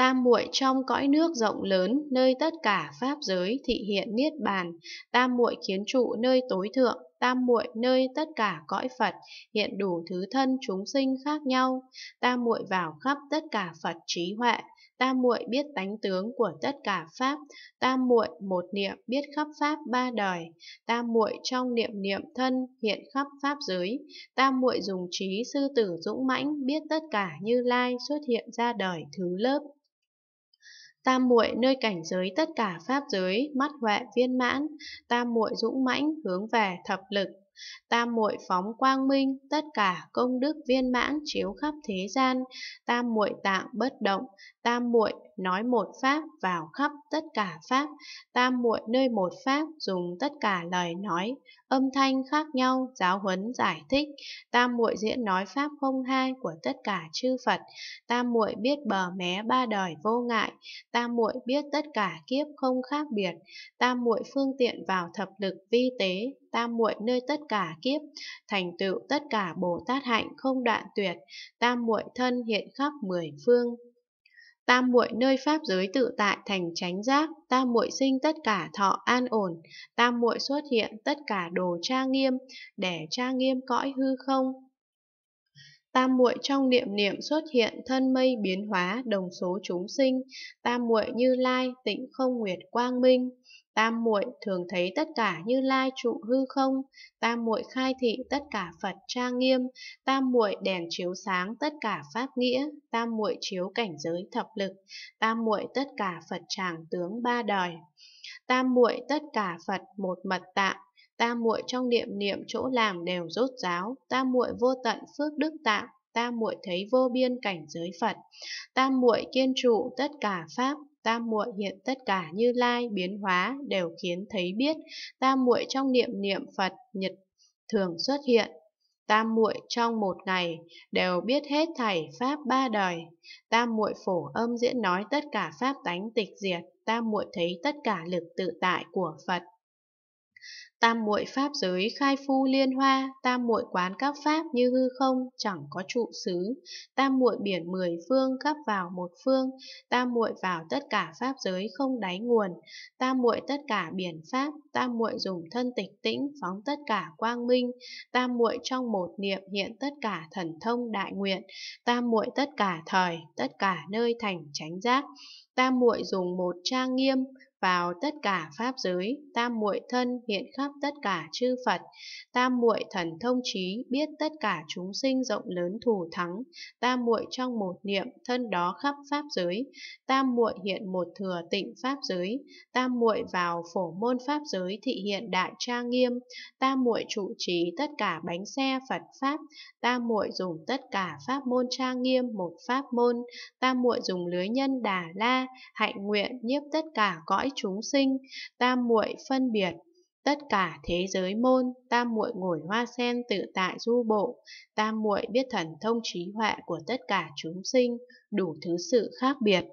tam muội trong cõi nước rộng lớn nơi tất cả pháp giới thị hiện niết bàn tam muội kiến trụ nơi tối thượng tam muội nơi tất cả cõi phật hiện đủ thứ thân chúng sinh khác nhau tam muội vào khắp tất cả phật trí huệ tam muội biết tánh tướng của tất cả pháp tam muội một niệm biết khắp pháp ba đời tam muội trong niệm niệm thân hiện khắp pháp giới tam muội dùng trí sư tử dũng mãnh biết tất cả như lai xuất hiện ra đời thứ lớp tam muội nơi cảnh giới tất cả pháp giới mắt huệ viên mãn tam muội dũng mãnh hướng về thập lực Tam muội phóng quang minh, tất cả công đức viên mãn chiếu khắp thế gian. Tam muội tạng bất động, tam muội nói một pháp vào khắp tất cả pháp. Tam muội nơi một pháp dùng tất cả lời nói, âm thanh khác nhau giáo huấn giải thích. Tam muội diễn nói pháp không hai của tất cả chư Phật. Tam muội biết bờ mé ba đời vô ngại. Tam muội biết tất cả kiếp không khác biệt. Tam muội phương tiện vào thập lực vi tế, tam muội nơi tất cả kiếp, thành tựu tất cả Bồ Tát hạnh không đoạn tuyệt, tam muội thân hiện khắp mười phương. Tam muội nơi pháp giới tự tại thành chánh giác, tam muội sinh tất cả thọ an ổn, tam muội xuất hiện tất cả đồ tra nghiêm, để tra nghiêm cõi hư không, tam muội trong niệm niệm xuất hiện thân mây biến hóa đồng số chúng sinh tam muội như lai tịnh không nguyệt quang minh tam muội thường thấy tất cả như lai trụ hư không tam muội khai thị tất cả phật trang nghiêm tam muội đèn chiếu sáng tất cả pháp nghĩa tam muội chiếu cảnh giới thập lực tam muội tất cả phật tràng tướng ba đời tam muội tất cả phật một mật tạng ta muội trong niệm niệm chỗ làm đều rốt ráo, ta muội vô tận phước đức tạm, ta muội thấy vô biên cảnh giới Phật, ta muội kiên trụ tất cả pháp, ta muội hiện tất cả như lai biến hóa đều khiến thấy biết, ta muội trong niệm niệm Phật nhật thường xuất hiện, tam muội trong một ngày đều biết hết thảy pháp ba đời tam muội phổ âm diễn nói tất cả pháp tánh tịch diệt tam muội thấy tất cả lực tự tại của phật Tam muội pháp giới khai phu liên hoa, tam muội quán các pháp như hư không, chẳng có trụ xứ. Tam muội biển mười phương khắp vào một phương, tam muội vào tất cả pháp giới không đáy nguồn. Tam muội tất cả biển pháp, tam muội dùng thân tịch tĩnh phóng tất cả quang minh. Tam muội trong một niệm hiện tất cả thần thông đại nguyện. Tam muội tất cả thời, tất cả nơi thành chánh giác. Tam muội dùng một trang nghiêm vào tất cả pháp giới, tam muội thân hiện khắp tất cả chư Phật, tam muội thần thông trí biết tất cả chúng sinh rộng lớn thù thắng, tam muội trong một niệm thân đó khắp pháp giới, tam muội hiện một thừa tịnh pháp giới, tam muội vào phổ môn pháp giới thị hiện đại tra nghiêm, tam muội trụ trí tất cả bánh xe Phật pháp, tam muội dùng tất cả pháp môn tra nghiêm một pháp môn, tam muội dùng lưới nhân đà la, hạnh nguyện nhiếp tất cả cõi chúng sinh, tam muội phân biệt. Tất cả thế giới môn, tam muội ngồi hoa sen tự tại du bộ, tam muội biết thần thông trí huệ của tất cả chúng sinh, đủ thứ sự khác biệt.